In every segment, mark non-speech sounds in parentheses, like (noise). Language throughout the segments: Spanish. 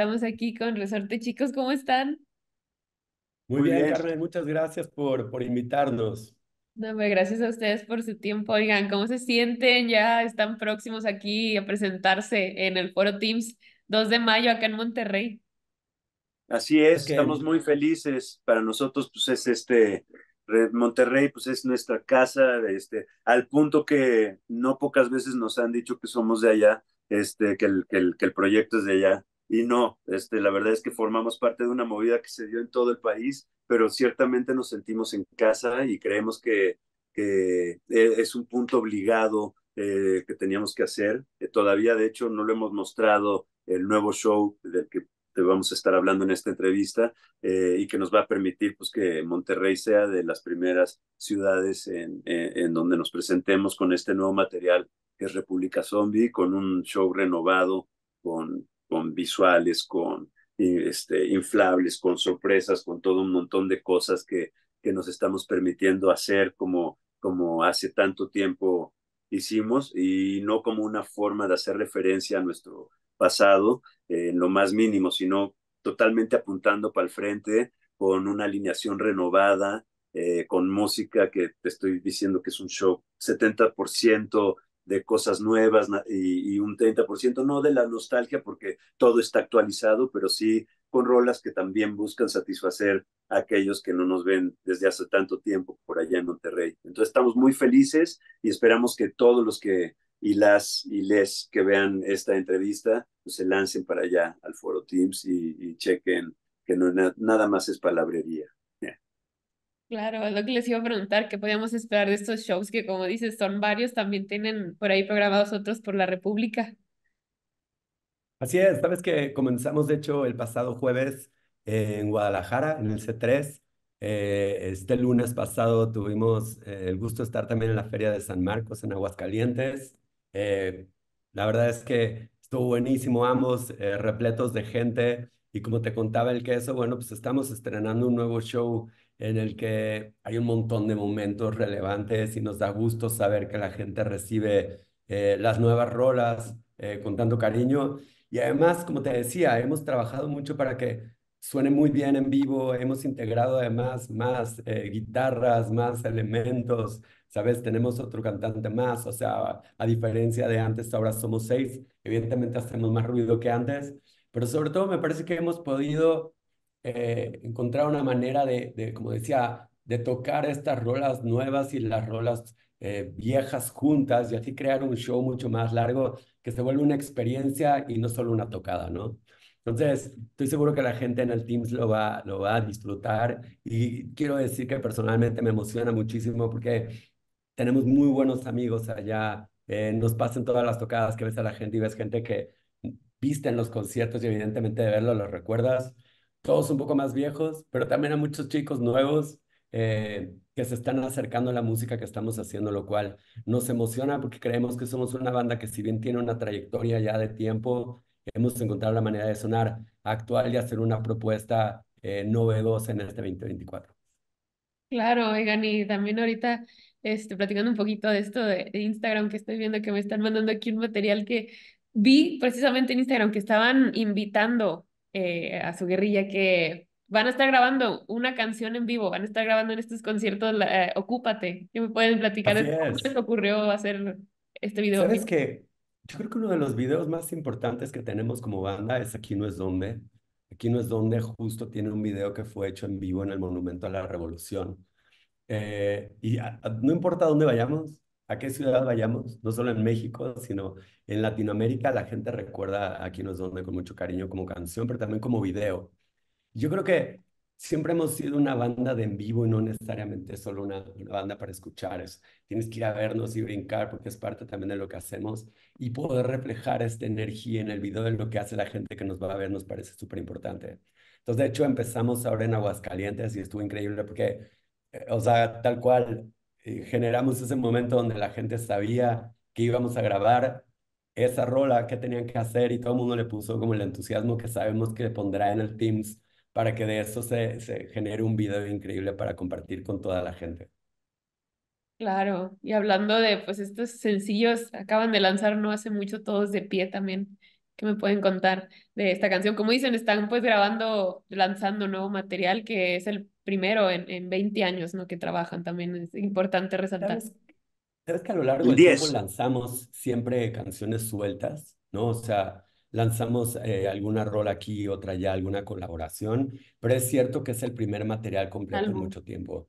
Estamos aquí con Resorte Chicos, ¿cómo están? Muy, bien, Carmen, muchas gracias por, por invitarnos. No, gracias a ustedes por su tiempo. Oigan, ¿cómo se sienten? Ya están próximos aquí a presentarse en el Foro Teams 2 de mayo acá en Monterrey. Así es, estamos muy felices. Para nosotros, pues es este, Monterrey, pues es nuestra casa, este, al punto que no pocas veces nos han dicho que somos de allá, este, el, que el proyecto es de allá y no, este, la verdad es que formamos parte de una movida que se dio en todo el país, pero ciertamente nos sentimos en casa y creemos que, que e, es un punto obligado eh, que teníamos que hacer. Eh, todavía, de hecho, no lo hemos mostrado el nuevo show del que te vamos a estar hablando en esta entrevista eh, y que nos va a permitir pues, que Monterrey sea de las primeras ciudades en, en, en donde nos presentemos con este nuevo material que es República Zombie, con un show renovado con, con visuales, con este, inflables, con sorpresas, con todo un montón de cosas que, que nos estamos permitiendo hacer como, como hace tanto tiempo hicimos y no como una forma de hacer referencia a nuestro pasado eh, en lo más mínimo, sino totalmente apuntando para el frente con una alineación renovada, eh, con música que te estoy diciendo que es un show 70% de cosas nuevas y, un 30%, no de la nostalgia porque todo está actualizado, pero sí con rolas que también buscan satisfacer a aquellos que no nos ven desde hace tanto tiempo por allá en Monterrey. Entonces estamos muy felices y esperamos que todos los que y las y les que vean esta entrevista pues, se lancen para allá al Foro Teams y, chequen que no nada más es palabrería. Claro, es lo que les iba a preguntar, ¿qué podíamos esperar de estos shows que como dices son varios, también tienen por ahí programados otros por la República? Así es, sabes que comenzamos de hecho el pasado jueves en Guadalajara, en el C3. Eh, este lunes pasado tuvimos eh, el gusto de estar también en la Feria de San Marcos, en Aguascalientes. Eh, la verdad es que estuvo buenísimo, ambos repletos de gente. Y como te contaba el queso, bueno, pues estamos estrenando un nuevo show en el que hay un montón de momentos relevantes y nos da gusto saber que la gente recibe eh, las nuevas rolas eh, con tanto cariño. Y además, como te decía, hemos trabajado mucho para que suene muy bien en vivo, hemos integrado además más eh, guitarras, más elementos, ¿sabes? Tenemos otro cantante más, o sea, a diferencia de antes, ahora somos seis, evidentemente hacemos más ruido que antes, pero sobre todo me parece que hemos podido eh, encontrar una manera de, como decía, de tocar estas rolas nuevas y las rolas eh, viejas juntas y así crear un show mucho más largo que se vuelve una experiencia y no solo una tocada, ¿no? Entonces, estoy seguro que la gente en el Teams lo va, lo va a disfrutar y quiero decir que personalmente me emociona muchísimo porque tenemos muy buenos amigos allá, eh, nos pasan todas las tocadas que ves a la gente y ves gente que viste en los conciertos y evidentemente de verlo lo recuerdas todos un poco más viejos, pero también a muchos chicos nuevos eh, que se están acercando a la música que estamos haciendo, lo cual nos emociona porque creemos que somos una banda que si bien tiene una trayectoria ya de tiempo, hemos encontrado la manera de sonar actual y hacer una propuesta eh, novedosa en este 2024. Claro, oigan, y también ahorita este, platicando un poquito de esto de, de Instagram que estoy viendo que me están mandando aquí un material que vi precisamente en Instagram que estaban invitando eh, a su guerrilla que van a estar grabando una canción en vivo, van a estar grabando en estos conciertos, eh, ocúpate, que me pueden platicar cómo es. les ocurrió hacer este video. ¿Sabes que Yo creo que uno de los videos más importantes que tenemos como banda es Aquí no es donde. Aquí no es donde justo tiene un video que fue hecho en vivo en el Monumento a la Revolución. Eh, y no importa dónde vayamos, a qué ciudad vayamos, no solo en México, sino en Latinoamérica, la gente recuerda aquí nos donde con mucho cariño como canción, pero también como video. Yo creo que siempre hemos sido una banda de en vivo y no necesariamente solo una, banda para escuchar. eso. tienes que ir a vernos y brincar porque es parte también de lo que hacemos y poder reflejar esta energía en el video de lo que hace la gente que nos va a ver nos parece súper importante. Entonces, de hecho, empezamos ahora en Aguascalientes y estuvo increíble porque, eh, o sea, tal cual, generamos ese momento donde la gente sabía que íbamos a grabar esa rola, que tenían que hacer y todo el mundo le puso como el entusiasmo que sabemos que le pondrá en el Teams para que de eso se, se genere un video increíble para compartir con toda la gente. Claro, y hablando de pues estos sencillos, acaban de lanzar no hace mucho todos de pie también. que me pueden contar de esta canción? Como dicen, están pues grabando, lanzando nuevo material que es el primero en, en 20 años ¿no? que trabajan, también es importante resaltar. ¿Sabes, que a lo largo del tiempo lanzamos siempre canciones sueltas? ¿no? O sea, lanzamos eh, alguna rol aquí, otra allá, alguna colaboración, pero es cierto que es el primer material completo en mucho tiempo.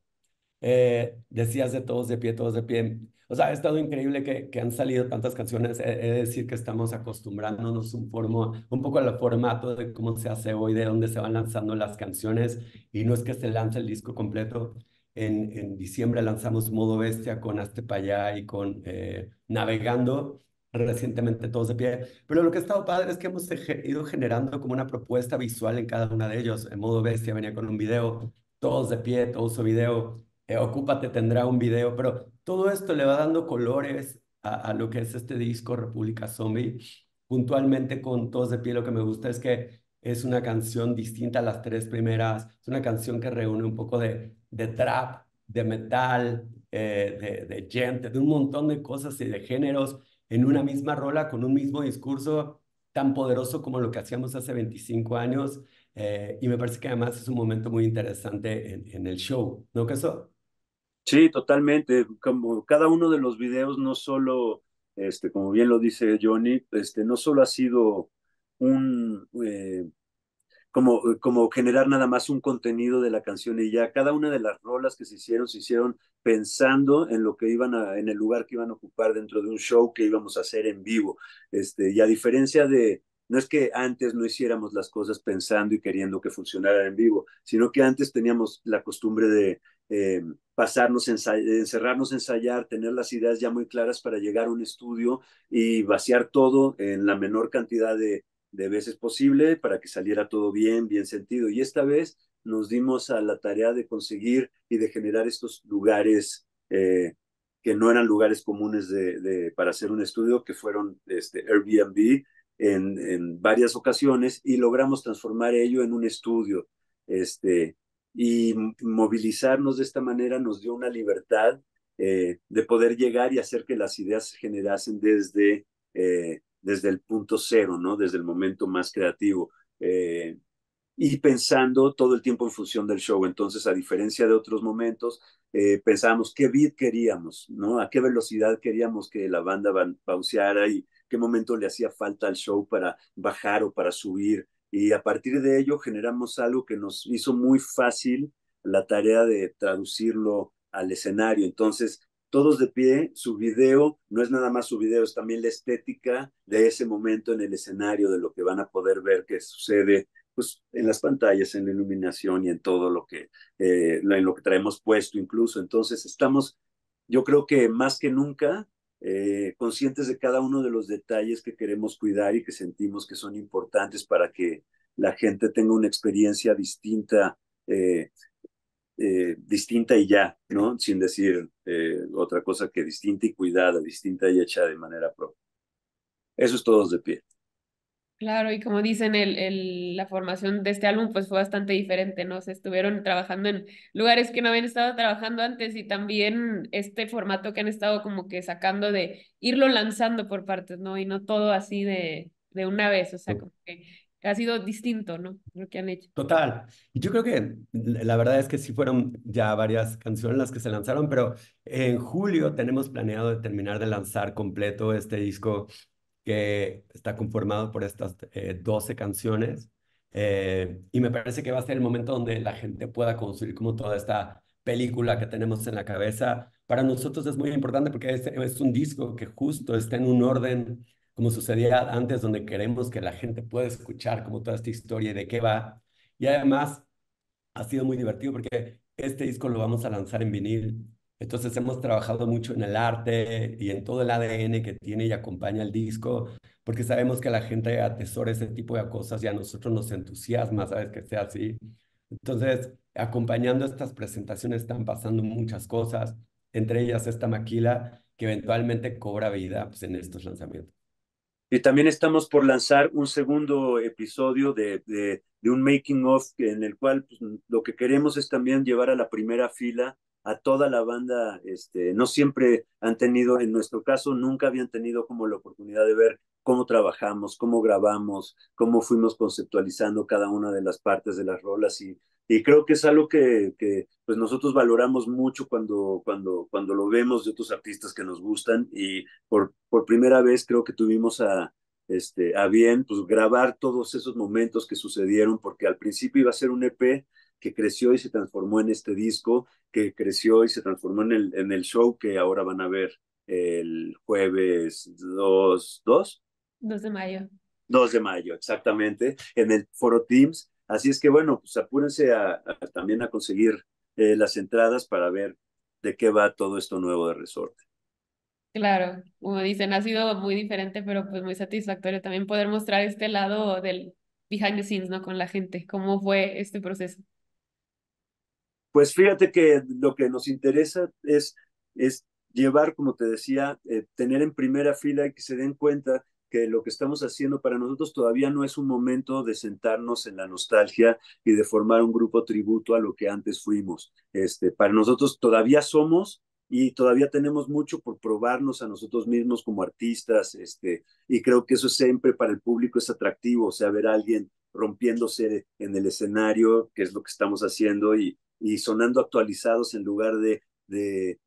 Eh, decías de todos de pie, todos de pie. O sea, ha estado increíble que, han salido tantas canciones. He, decir que estamos acostumbrándonos un, poco un poco al formato de cómo se hace hoy, de dónde se van lanzando las canciones. Y no es que se lance el disco completo. En, diciembre lanzamos Modo Bestia con Hazte Payá y con eh, Navegando recientemente todos de pie, pero lo que ha estado padre es que hemos ido generando como una propuesta visual en cada una de ellos. En modo bestia venía con un video, todos de pie, todo su video eh, Ocúpate tendrá un video, pero todo esto le va dando colores a, lo que es este disco República Zombie. Puntualmente con Todos de Pie lo que me gusta es que es una canción distinta a las tres primeras, es una canción que reúne un poco de, de trap, de metal, eh, de, de gente, de un montón de cosas y de géneros en una misma rola con un mismo discurso tan poderoso como lo que hacíamos hace 25 años. Eh, y me parece que además es un momento muy interesante en, el show, ¿no? caso Sí, totalmente. Como cada uno de los videos, no solo, este, como bien lo dice Johnny, este, no solo ha sido un eh, como, como generar nada más un contenido de la canción y ya cada una de las rolas que se hicieron, se hicieron pensando en lo que iban a, en el lugar que iban a ocupar dentro de un show que íbamos a hacer en vivo. Este, y a diferencia de, no es que antes no hiciéramos las cosas pensando y queriendo que funcionara en vivo, sino que antes teníamos la costumbre de eh, pasarnos, encerrarnos, ensayar, tener las ideas ya muy claras para llegar a un estudio y vaciar todo en la menor cantidad de, veces posible para que saliera todo bien, bien sentido. Y esta vez nos dimos a la tarea de conseguir y de generar estos lugares eh, que no eran lugares comunes de, para hacer un estudio, que fueron este, Airbnb en, en varias ocasiones y logramos transformar ello en un estudio. Este, y movilizarnos de esta manera nos dio una libertad eh, de poder llegar y hacer que las ideas se generasen desde, eh, desde el punto cero, ¿no? desde el momento más creativo. Eh, y pensando todo el tiempo en función del show. Entonces, a diferencia de otros momentos, pensamos qué beat queríamos, ¿no? A qué velocidad queríamos que la banda pauseara y qué momento le hacía falta al show para bajar o para subir y a partir de ello generamos algo que nos hizo muy fácil la tarea de traducirlo al escenario. Entonces, todos de pie, su video no es nada más su video, es también la estética de ese momento en el escenario, de lo que van a poder ver que sucede pues, en las pantallas, en la iluminación y en todo lo que, eh, en lo que traemos puesto incluso. Entonces, estamos, yo creo que más que nunca eh, conscientes de cada uno de los detalles que queremos cuidar y que sentimos que son importantes para que la gente tenga una experiencia distinta, eh, eh, distinta y ya, ¿no? Sin decir otra cosa que distinta y cuidada, distinta y hecha de manera propia. Eso es todos de pie. Claro, y como dicen, el, la formación de este álbum pues fue bastante diferente, ¿no? Se estuvieron trabajando en lugares que no habían estado trabajando antes y también este formato que han estado como que sacando de irlo lanzando por partes, ¿no? Y no todo así de, una vez, o sea, como que ha sido distinto, ¿no? Lo que han hecho. Total. Y yo creo que la verdad es que sí fueron ya varias canciones las que se lanzaron, pero en julio tenemos planeado terminar de lanzar completo este disco que está conformado por estas 12 eh, canciones. Eh, y me parece que va a ser el momento donde la gente pueda construir como toda esta película que tenemos en la cabeza. Para nosotros es muy importante porque es, es un disco que justo está en un orden como sucedía antes, donde queremos que la gente pueda escuchar como toda esta historia y de qué va. Y además ha sido muy divertido porque este disco lo vamos a lanzar en vinil entonces hemos trabajado mucho en el arte y en todo el ADN que tiene y acompaña el disco, porque sabemos que la gente atesora ese tipo de cosas y a nosotros nos entusiasma, ¿sabes? Que sea así. Entonces, acompañando estas presentaciones están pasando muchas cosas, entre ellas esta maquila que eventualmente cobra vida pues, en estos lanzamientos. Y también estamos por lanzar un segundo episodio de, un making of en el cual pues, lo que queremos es también llevar a la primera fila a toda la banda, este, no siempre han tenido, en nuestro caso, nunca habían tenido como la oportunidad de ver cómo trabajamos, cómo grabamos, cómo fuimos conceptualizando cada una de las partes de las rolas y, y creo que es algo que, pues nosotros valoramos mucho cuando, cuando, cuando lo vemos de otros artistas que nos gustan y por, por primera vez creo que tuvimos a, este, a bien pues grabar todos esos momentos que sucedieron porque al principio iba a ser un EP que creció y se transformó en este disco, que creció y se transformó en el, en el show que ahora van a ver el jueves 2, 2. de mayo. 2 de mayo, exactamente, en el Foro Teams. Así es que bueno, pues apúrense a, también a conseguir eh, las entradas para ver de qué va todo esto nuevo de resorte. Claro, como dicen, ha sido muy diferente, pero pues muy satisfactorio también poder mostrar este lado del behind the scenes, ¿no? Con la gente, cómo fue este proceso. Pues fíjate que lo que nos interesa es, es llevar, como te decía, eh, tener en primera fila y que se den cuenta que lo que estamos haciendo para nosotros todavía no es un momento de sentarnos en la nostalgia y de formar un grupo tributo a lo que antes fuimos. Este, para nosotros todavía somos y todavía tenemos mucho por probarnos a nosotros mismos como artistas, este, y creo que eso siempre para el público es atractivo, o sea, ver a alguien rompiéndose en el escenario, que es lo que estamos haciendo, y, y sonando actualizados en lugar de, de,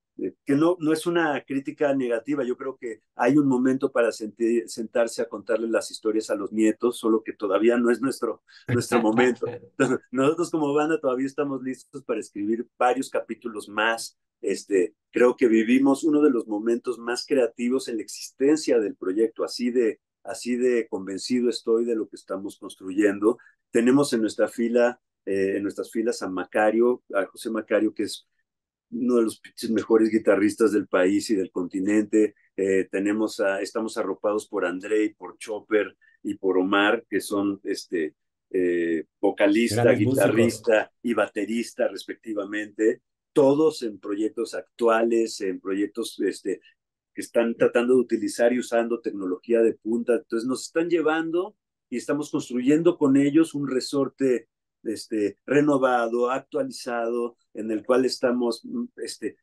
que no, no es una crítica negativa, yo creo que hay un momento para sentarse a contarle las historias a los nietos, solo que todavía no es nuestro, nuestro momento. (laughs) (laughs) nosotros como banda todavía estamos listos para escribir varios capítulos más. Este, creo que vivimos uno de los momentos más creativos en la existencia del proyecto, así de, así de convencido estoy de lo que estamos construyendo. Tenemos en nuestra fila eh, en nuestras filas a Macario, a José Macario, que es uno de los mejores guitarristas del país y del continente. Eh, tenemos a, estamos arropados por Andrei, por Chopper y por Omar, que son este, eh, vocalista, guitarrista y baterista respectivamente, todos en proyectos actuales, en proyectos este, que están tratando de utilizar y usando tecnología de punta. Entonces nos están llevando y estamos construyendo con ellos un resorte este, renovado, actualizado, en el cual estamos mm, este,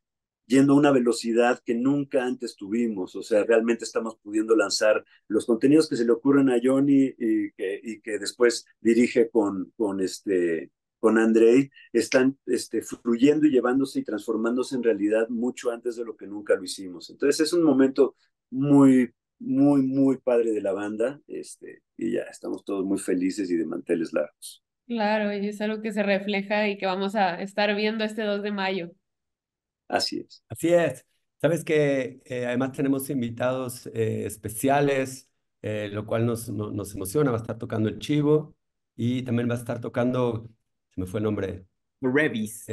yendo a una velocidad que nunca antes tuvimos. O sea, realmente estamos pudiendo lanzar los contenidos que se le ocurren a Johnny y que, y que después dirige con, con, este, con Andrei, están este, fluyendo y llevándose y transformándose en realidad mucho antes de lo que nunca lo hicimos. Entonces es un momento muy muy, muy padre de la banda, este, y ya estamos todos muy felices y de manteles largos. Claro, y es algo que se refleja y que vamos a estar viendo este 2 de mayo. Así es. Así es. Sabes que eh, además tenemos invitados eh, especiales, eh, lo cual nos, nos emociona. Va a estar tocando el Chivo y también va a estar tocando, se me fue el nombre. Revis.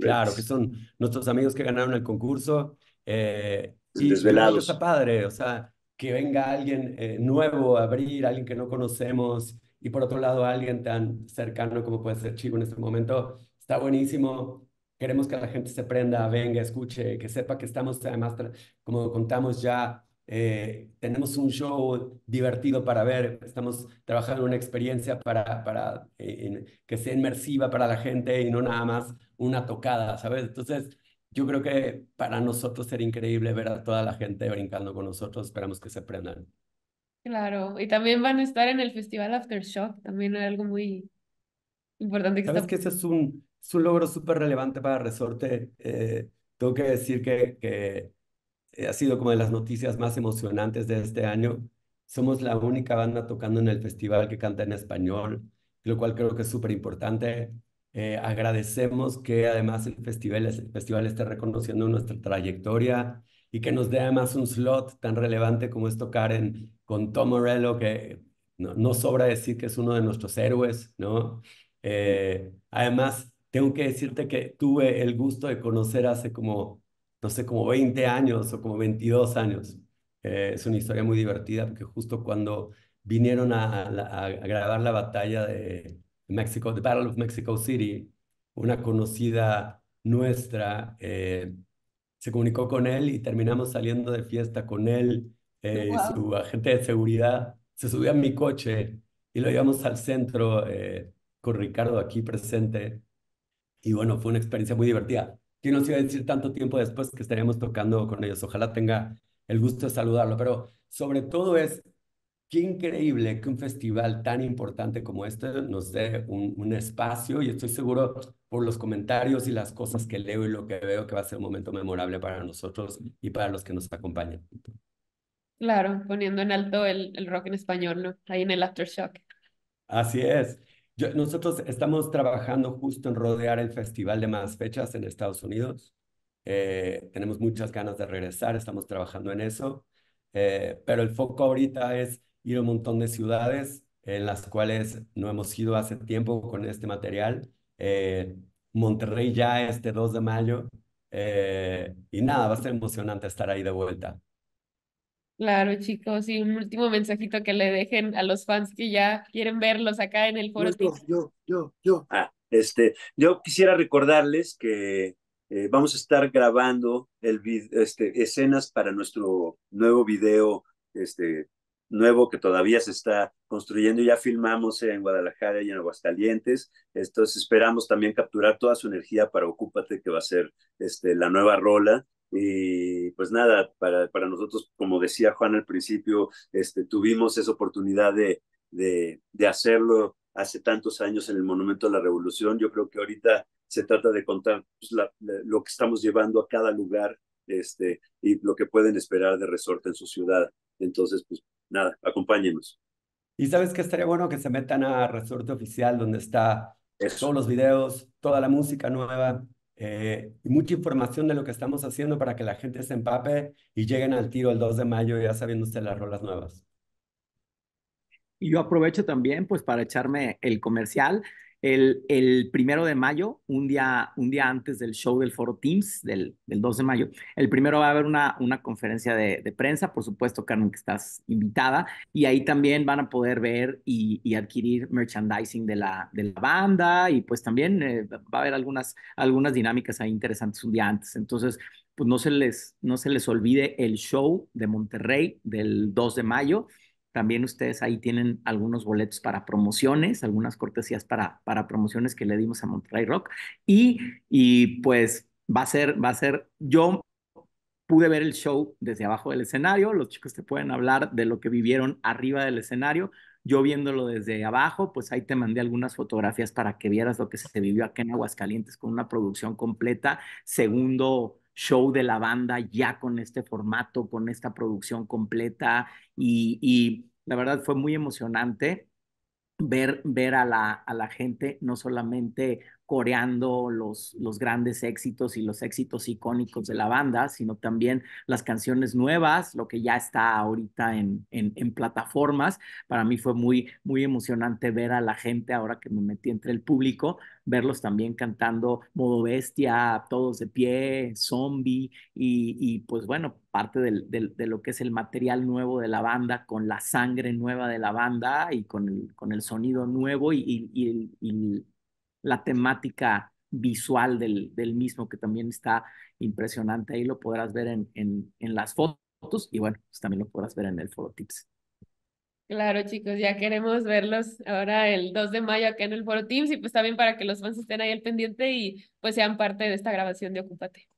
claro, que son nuestros amigos que ganaron el concurso. y Desvelados. Está padre, o sea, que venga alguien nuevo a abrir, alguien que no conocemos y por otro lado alguien tan cercano como puede ser Chivo en este momento, está buenísimo. Queremos que la gente se prenda, venga, escuche, que sepa que estamos, además, como contamos ya, eh, tenemos un show divertido para ver, estamos trabajando en una experiencia para, para eh, que sea inmersiva para la gente y no nada más una tocada, ¿sabes? Entonces, yo creo que para nosotros sería increíble ver a toda la gente brincando con nosotros, esperamos que se prendan. Claro, y también van a estar en el Festival Aftershock, también es algo muy importante que Sabes que ese es un, logro súper relevante para Resorte. Eh, tengo que decir que, eh, ha sido como de las noticias más emocionantes de este año. Somos la única banda tocando en el festival que canta en español, lo cual creo que es súper importante. Eh, agradecemos que además el festival, el festival esté reconociendo nuestra trayectoria y que nos dé además un slot tan relevante como es tocar con Tom Morello, que no, sobra decir que es uno de nuestros héroes, ¿no? Eh, además, tengo que decirte que tuve el gusto de conocer hace como, no sé, como 20 años o como 22 años. Eh, es una historia muy divertida porque justo cuando vinieron a, grabar la batalla de México, The Battle of Mexico City, una conocida nuestra, eh, se comunicó con él y terminamos saliendo de fiesta con él. Eh, su agente de seguridad se subió a mi coche y lo llevamos al centro eh, con Ricardo aquí presente. Y bueno, fue una experiencia muy divertida. Yo no iba decir tanto tiempo después que estaríamos tocando con ellos. Ojalá tenga el gusto de saludarlo, pero sobre todo es Qué increíble que un festival tan importante como este nos dé un, espacio y estoy seguro por los comentarios y las cosas que leo y lo que veo que va a ser un momento memorable para nosotros y para los que nos acompañan. Claro, poniendo en alto el, el rock en español, ¿no? Ahí en el aftershock. Así es. nosotros estamos trabajando justo en rodear el festival de más fechas en Estados Unidos. Eh, tenemos muchas ganas de regresar, estamos trabajando en eso, eh, pero el foco ahorita es ir a un montón de ciudades en las cuales no hemos ido hace tiempo con este material. Eh, Monterrey ya este 2 de mayo. Eh, y nada, va a ser emocionante estar ahí de vuelta. Claro, chicos, y un último mensajito que le dejen a los fans que ya quieren verlos acá en el foro. Yo, yo, yo, yo. Ah, este, yo quisiera recordarles que eh, vamos a estar grabando el este, escenas para nuestro nuevo video este, nuevo que todavía se está construyendo. Ya filmamos en Guadalajara y en Aguascalientes. Entonces esperamos también capturar toda su energía para Ocúpate, que va a ser este, la nueva rola. Y pues nada, para, para nosotros, como decía Juan al principio, este, tuvimos esa oportunidad de, de, hacerlo hace tantos años en el Monumento a la Revolución. Yo creo que ahorita se trata de contar pues, lo que estamos llevando a cada lugar este, y lo que pueden esperar de Resorte en su ciudad. Entonces, pues nada, acompáñenos. Y sabes que estaría bueno que se metan a Resorte Oficial, donde está todos los videos, toda la música nueva eh, y mucha información de lo que estamos haciendo para que la gente se empape y lleguen al tiro el 2 de mayo ya sabiendo usted las rolas nuevas. Y yo aprovecho también pues para echarme el comercial el, primero de mayo, un día, un día antes del show del Foro Teams, del, 2 de mayo. El primero va a haber una, una conferencia de, prensa, por supuesto, Carmen, que estás invitada, y ahí también van a poder ver y, adquirir merchandising de la, de la banda, y pues también eh, va a haber algunas, algunas dinámicas ahí interesantes un día antes. Entonces, pues no se les, no se les olvide el show de Monterrey del 2 de mayo. También ustedes ahí tienen algunos boletos para promociones, algunas cortesías para, para promociones que le dimos a Monterrey Rock. Y, y pues va a ser, va a ser, yo pude ver el show desde abajo del escenario, los chicos te pueden hablar de lo que vivieron arriba del escenario, yo viéndolo desde abajo, pues ahí te mandé algunas fotografías para que vieras lo que se vivió aquí en Aguascalientes con una producción completa, segundo show de la banda ya con este formato, con esta producción completa y, y la verdad fue muy emocionante ver, ver a, la, a la gente no solamente coreando los, los grandes éxitos y los éxitos icónicos de la banda, sino también las canciones nuevas, lo que ya está ahorita en, en, plataformas. Para mí fue muy, muy emocionante ver a la gente, ahora que me metí entre el público, verlos también cantando modo bestia, todos de pie, zombie, y, pues bueno, parte de lo que es el material nuevo de la banda, con la sangre nueva de la banda y con el, con el sonido nuevo y, el la temática visual del, del mismo, que también está impresionante. Ahí lo podrás ver en, en, en las fotos y bueno, pues también lo podrás ver en el Foro Tips. Claro, chicos, ya queremos verlos ahora el 2 de mayo acá en el Foro Teams y pues también para que los fans estén ahí al pendiente y pues sean parte de esta grabación de Ocúpate.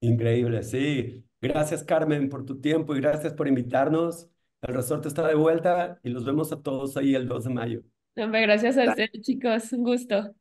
Increíble, sí. Gracias, Carmen, por tu tiempo y gracias por invitarnos. El resorte está de vuelta y los vemos a todos ahí el 2 de mayo gracias a ustedes, chicos. Un gusto.